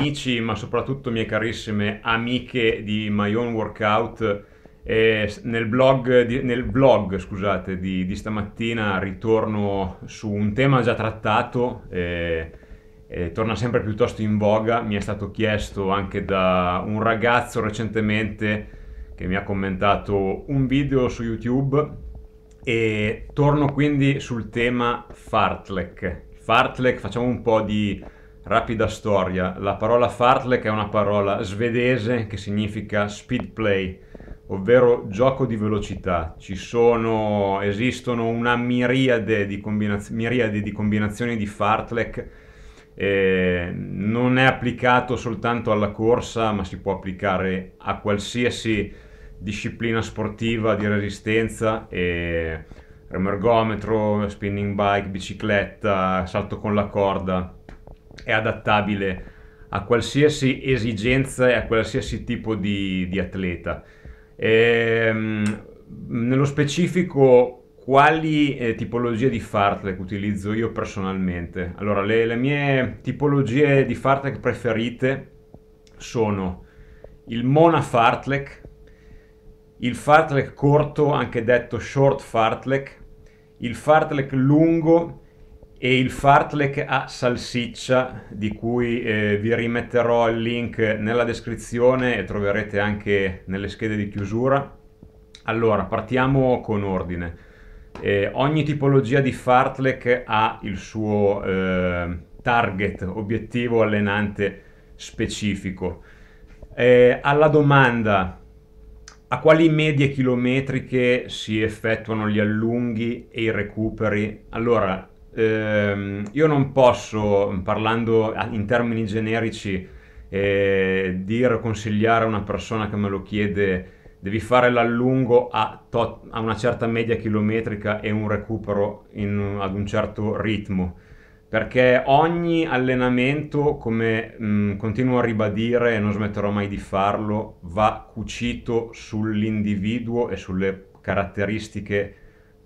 amici, ma soprattutto mie carissime amiche di My Own Workout. Eh, nel, blog di, nel blog, scusate, di, di, stamattina ritorno su un tema già trattato, e, eh, torna sempre piuttosto in voga, mi è stato chiesto anche da un ragazzo recentemente che mi ha commentato un video su YouTube e torno quindi sul tema fartlek. Fartlek, facciamo un po' di rapida storia, la parola fartlek è una parola svedese che significa speed play, ovvero gioco di velocità. Sono, esistono una miriade di, combinaz- miriade di combinazioni di fartlek, eh, non è applicato soltanto alla corsa, ma si può applicare a qualsiasi disciplina sportiva di resistenza. E remergometro, spinning bike, bicicletta, salto con la corda, è adattabile a qualsiasi esigenza e a qualsiasi tipo di, di atleta. Ehm, nello specifico, quali eh, tipologie di fartlek utilizzo io personalmente? Allora, le, le mie tipologie di fartlek preferite sono il Mona Fartlek, il fartlek corto, anche detto short fartlek, il fartlek lungo e il fartlek a salsiccia di cui eh, vi rimetterò il link nella descrizione e troverete anche nelle schede di chiusura. Allora, partiamo con ordine. Eh, ogni tipologia di fartlek ha il suo eh, target, obiettivo allenante specifico. Eh, alla domanda a quali medie chilometriche si effettuano gli allunghi e i recuperi? Allora, eh, io non posso, parlando in termini generici, eh, dire consigliare a una persona che me lo chiede devi fare l'allungo a, tot, a una certa media chilometrica e un recupero in, ad un certo ritmo perché ogni allenamento, come mh, mm, continuo a ribadire e non smetterò mai di farlo, va cucito sull'individuo e sulle caratteristiche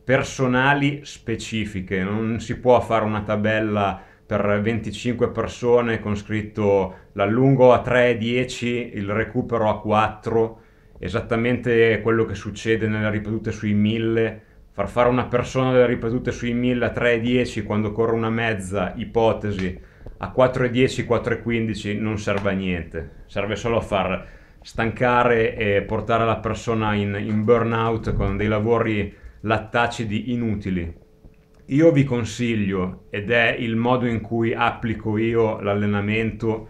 personali specifiche, non si può fare una tabella per 25 persone con scritto l'allungo a 3,10, il recupero a 4, esattamente quello che succede nelle ripetute sui 1000, far fare una persona delle ripetute sui 1000 a 3,10 quando corre una mezza ipotesi a 4,10, 4,15 non serve a niente, serve solo a far stancare e portare la persona in, in burnout con dei lavori l'attaci di inutili. Io vi consiglio, ed è il modo in cui applico io l'allenamento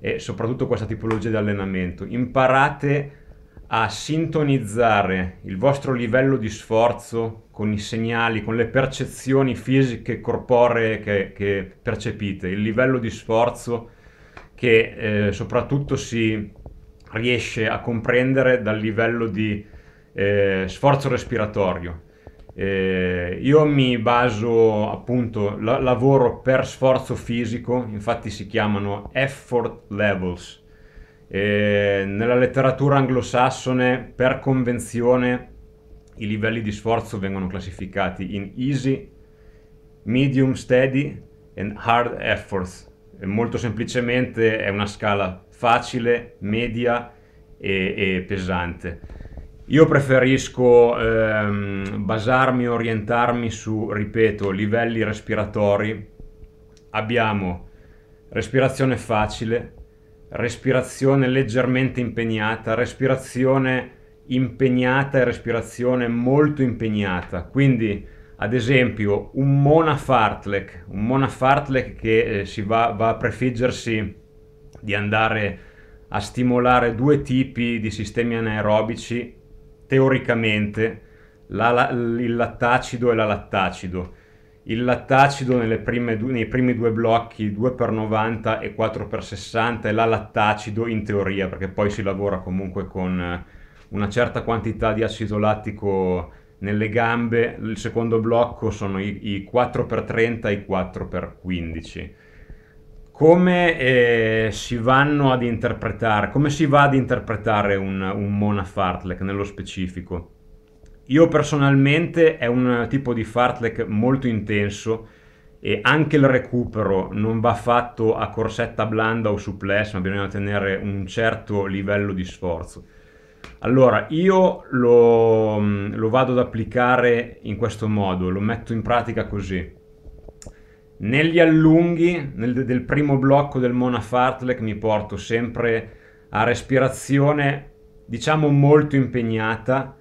e soprattutto questa tipologia di allenamento, imparate a sintonizzare il vostro livello di sforzo con i segnali, con le percezioni fisiche, e corporee che, che percepite, il livello di sforzo che eh, soprattutto si riesce a comprendere dal livello di eh, sforzo respiratorio, eh, io mi baso appunto, la, lavoro per sforzo fisico, infatti si chiamano effort levels. Eh, nella letteratura anglosassone, per convenzione, i livelli di sforzo vengono classificati in easy, medium steady e hard effort. E eh, molto semplicemente è una scala facile, media e, e pesante. Io preferisco ehm, basarmi, orientarmi su, ripeto, livelli respiratori. Abbiamo respirazione facile, respirazione leggermente impegnata, respirazione impegnata e respirazione molto impegnata. Quindi, ad esempio, un mona fartlek, un mona fartlek che eh, si va, va a prefiggersi di andare a stimolare due tipi di sistemi anaerobici teoricamente la, la, il lattacido e la lattacido. Il lattacido prime, nei primi due blocchi 2x90 e 4x60 e la lattacido in teoria, perché poi si lavora comunque con eh, una certa quantità di acido lattico nelle gambe. Il secondo blocco sono i, i 4x30 e i 4x15 come eh, si vanno ad interpretare, come si va ad interpretare un, un Mona Fartlek nello specifico? Io personalmente è un tipo di fartlek molto intenso e anche il recupero non va fatto a corsetta blanda o suplex, ma bisogna tenere un certo livello di sforzo. Allora, io lo, mm, lo vado ad applicare in questo modo, lo metto in pratica così negli allunghi nel, del primo blocco del Mona Fartlek mi porto sempre a respirazione diciamo molto impegnata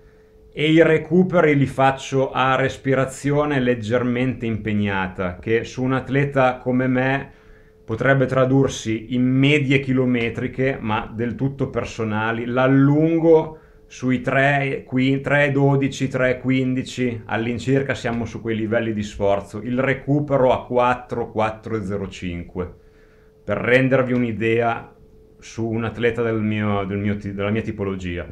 e i recuperi li faccio a respirazione leggermente impegnata che su un atleta come me potrebbe tradursi in medie chilometriche ma del tutto personali l'allungo sui 3,12, 3,15 all'incirca siamo su quei livelli di sforzo, il recupero a 4, 4,05 per rendervi un'idea su un atleta del mio, del mio, della mia tipologia.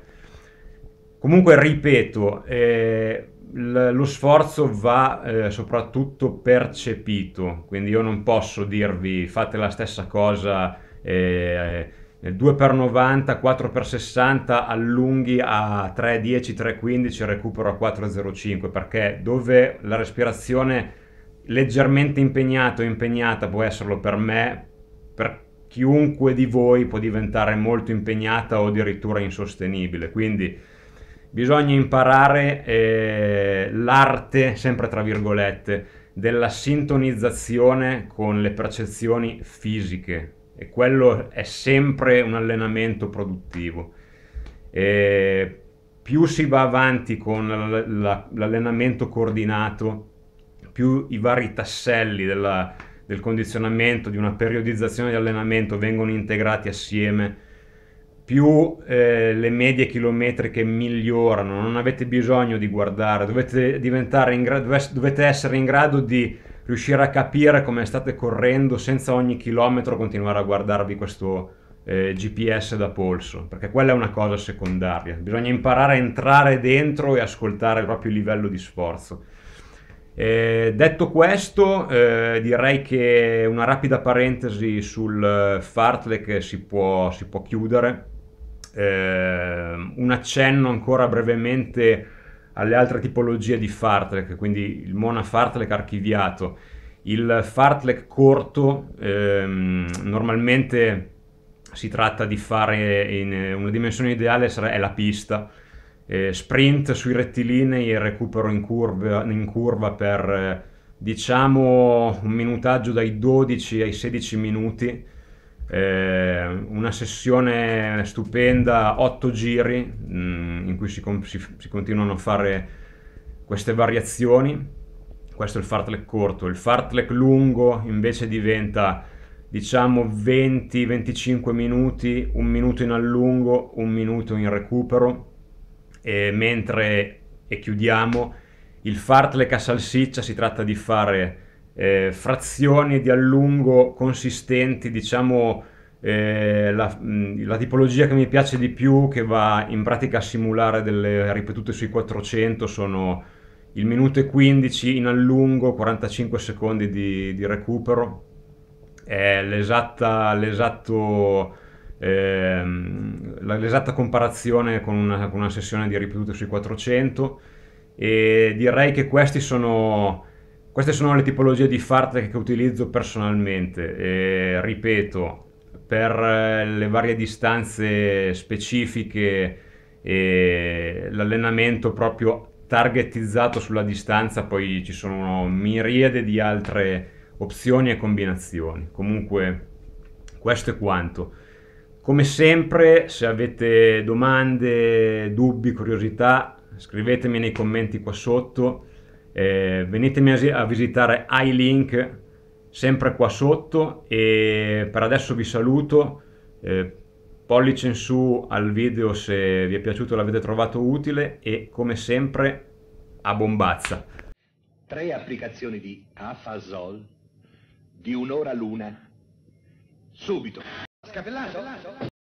Comunque ripeto, eh, lo sforzo va eh, soprattutto percepito, quindi io non posso dirvi fate la stessa cosa. Eh, nel 2x90, 4x60, allunghi a 3,10, 3,15, recupero a 4,05, perché dove la respirazione leggermente impegnata o impegnata può esserlo per me, per chiunque di voi può diventare molto impegnata o addirittura insostenibile. Quindi bisogna imparare eh, l'arte, sempre tra virgolette, della sintonizzazione con le percezioni fisiche, e quello è sempre un allenamento produttivo. E più si va avanti con l'allenamento coordinato, più i vari tasselli della, del condizionamento, di una periodizzazione di allenamento vengono integrati assieme, più eh, le medie chilometriche migliorano, non avete bisogno di guardare, dovete, gra- dovete essere in grado di riuscire a capire come state correndo senza ogni chilometro continuare a guardarvi questo eh, GPS da polso, perché quella è una cosa secondaria. Bisogna imparare a entrare dentro e ascoltare il proprio livello di sforzo. Eh, detto questo, eh, direi che una rapida parentesi sul eh, fartlek si può, si può chiudere. Eh, un accenno ancora brevemente alle altre tipologie di fartlek, quindi il mona fartlek archiviato. Il fartlek corto ehm, normalmente si tratta di fare in una dimensione ideale, è la pista, eh, sprint sui rettilinei e recupero in curva, in curva per eh, diciamo un minutaggio dai 12 ai 16 minuti eh, una sessione stupenda, 8 giri mh, mm, in cui si, si, si, continuano a fare queste variazioni. Questo è il fartlek corto, il fartlek lungo invece diventa diciamo 20-25 minuti, un minuto in allungo, un minuto in recupero, e mentre e chiudiamo il fartlek a salsiccia si tratta di fare eh, frazioni di allungo consistenti, diciamo eh, la, mm, la, tipologia che mi piace di più, che va in pratica a simulare delle ripetute sui 400, sono il minuto e 15 in allungo, 45 secondi di, di recupero, è l'esatta, eh, l'esatta comparazione con una, con una sessione di ripetute sui 400 e direi che questi sono queste sono le tipologie di fartlek che utilizzo personalmente, e, ripeto, per eh, le varie distanze specifiche e l'allenamento proprio targetizzato sulla distanza, poi ci sono miriade di altre opzioni e combinazioni. Comunque questo è quanto. Come sempre, se avete domande, dubbi, curiosità, scrivetemi nei commenti qua sotto eh, venitemi a, a visitare iLink sempre qua sotto e per adesso vi saluto eh, pollice in su al video se vi è piaciuto l'avete trovato utile e come sempre a bombazza tre applicazioni di Afazol di un'ora l'una subito scappellato, scapellato.